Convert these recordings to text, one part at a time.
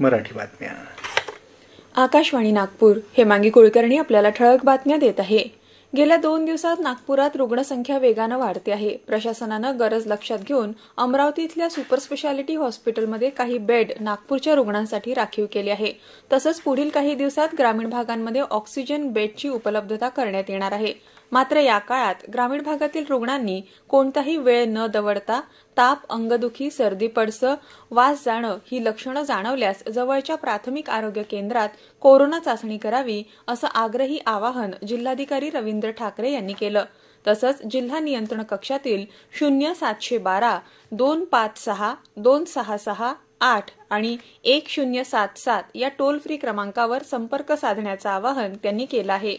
मराठी बातम्या आकाशवाणी नागपूर हेमांगी कुलकर्णी आपल्याला ठळक बातम्या देत आहे गेल्या दोन दिवसात नागपुरात रुग्णसंख्या वेगानं वाढते आहे प्रशासनानं गरज लक्षात घेऊन अमरावती इथल्या सुपर स्पेशालिटी हॉस्पिटलमध्ये काही बेड नागपूरच्या रुग्णांसाठी राखीव केले आहे तसंच पुढील काही दिवसात ग्रामीण भागांमध्ये ऑक्सिजन बेडची उपलब्धता करण्यात येणार आहे मात्र या काळात ग्रामीण भागातील रुग्णांनी कोणताही वेळ न दवडता ताप अंगदुखी सर्दी पडसं वास जाणं ही लक्षणं जाणवल्यास जवळच्या प्राथमिक आरोग्य केंद्रात कोरोना चाचणी करावी असं आग्रही आवाहन जिल्हाधिकारी रवींद्र ठाकरे यांनी केलं तसंच जिल्हा नियंत्रण कक्षातील शून्य सातशे बारा दोन पाच सहा दोन सहा सहा आठ आणि एक शून्य सात सात या टोल फ्री क्रमांकावर संपर्क साधण्याचं आवाहन त्यांनी केलं आहे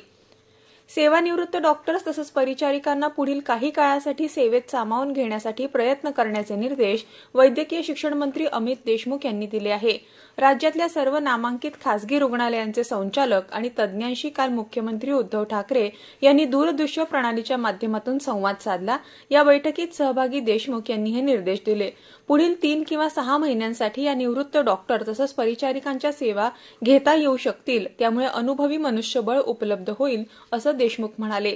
सेवानिवृत्त डॉक्टर्स तसंच परिचारिकांना पुढील काही काळासाठी सेवेत सामावून घेण्यासाठी प्रयत्न करण्याचे निर्देश वैद्यकीय शिक्षण मंत्री अमित देशमुख यांनी दिले आहे राज्यातल्या सर्व नामांकित खासगी रुग्णालयांचे संचालक आणि तज्ज्ञांशी काल मुख्यमंत्री उद्धव ठाकरे यांनी दूरदृश्य प्रणालीच्या माध्यमातून संवाद साधला या बैठकीत सहभागी देशमुख यांनी हे निर्देश दिले पुढील तीन किंवा सहा महिन्यांसाठी या निवृत्त डॉक्टर तसंच परिचारिकांच्या सेवा घेता येऊ शकतील त्यामुळे अनुभवी मनुष्यबळ उपलब्ध होईल असं देशमुख म्हणाले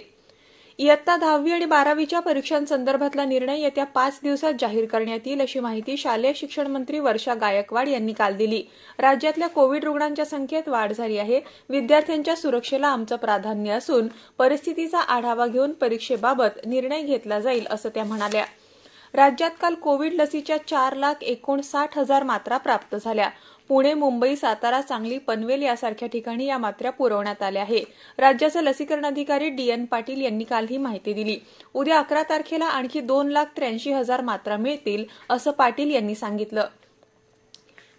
इयत्ता दहावी आणि बारावीच्या परीक्षांसंदर्भातला निर्णय येत्या पाच दिवसात जाहीर करण्यात येईल अशी माहिती शालेय शिक्षण मंत्री वर्षा गायकवाड यांनी काल दिली राज्यातल्या कोविड रुग्णांच्या संख्येत वाढ झाली आहे विद्यार्थ्यांच्या सुरक्षेला आमचं प्राधान्य असून परिस्थितीचा आढावा घेऊन परीक्षेबाबत निर्णय घेतला जाईल असं त्या म्हणाल्या राज्यात काल कोविड लसीच्या चार लाख एकोणसाठ हजार मात्रा प्राप्त झाल्या पुणे मुंबई सातारा सांगली पनवेल यासारख्या ठिकाणी या मात्रा पुरवण्यात आल्या आहे राज्याचे लसीकरण अधिकारी डी एन पाटील यांनी काल ही माहिती दिली उद्या अकरा तारखेला आणखी दोन लाख त्र्याऐंशी हजार मात्रा मिळतील असं पाटील यांनी सांगितलं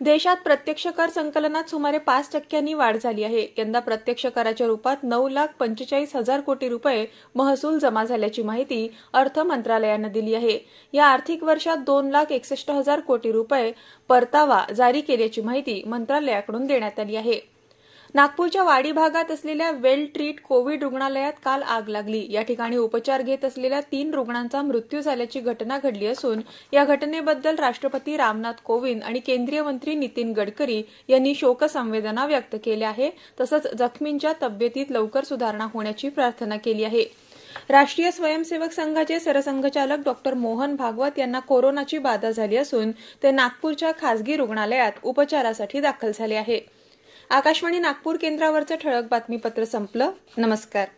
देशात प्रत्यक्ष कर संकलनात सुमारे पाच टक्क्यांनी वाढ झाली आहे यंदा प्रत्यक्ष कराच्या रुपात नऊ लाख पंचेचाळीस हजार कोटी रुपये महसूल जमा झाल्याची माहिती अर्थ मंत्रालयानं दिली आहे या आर्थिक वर्षात दोन लाख एकसष्ट हजार कोटी रुपये परतावा जारी केल्याची माहिती मंत्रालयाकडून देण्यात आली आहे नागपूरच्या वाडी भागात असलेल्या वेल ट्रीट कोविड रुग्णालयात काल आग लागली या ठिकाणी उपचार घेत असलेल्या तीन रुग्णांचा मृत्यू झाल्याची घटना घडली असून या घटनेबद्दल राष्ट्रपती रामनाथ कोविंद आणि केंद्रीय मंत्री नितीन गडकरी यांनी शोकसंवेदना व्यक्त केल्या आहे तसंच जखमींच्या तब्येतीत लवकर सुधारणा होण्याची प्रार्थना केली आहे राष्ट्रीय स्वयंसेवक संघाचे सरसंघचालक डॉक्टर मोहन भागवत यांना कोरोनाची बाधा झाली असून ते नागपूरच्या खासगी रुग्णालयात उपचारासाठी दाखल झाले आहेत आकाशवाणी नागपूर केंद्रावरचं ठळक बातमीपत्र संपलं नमस्कार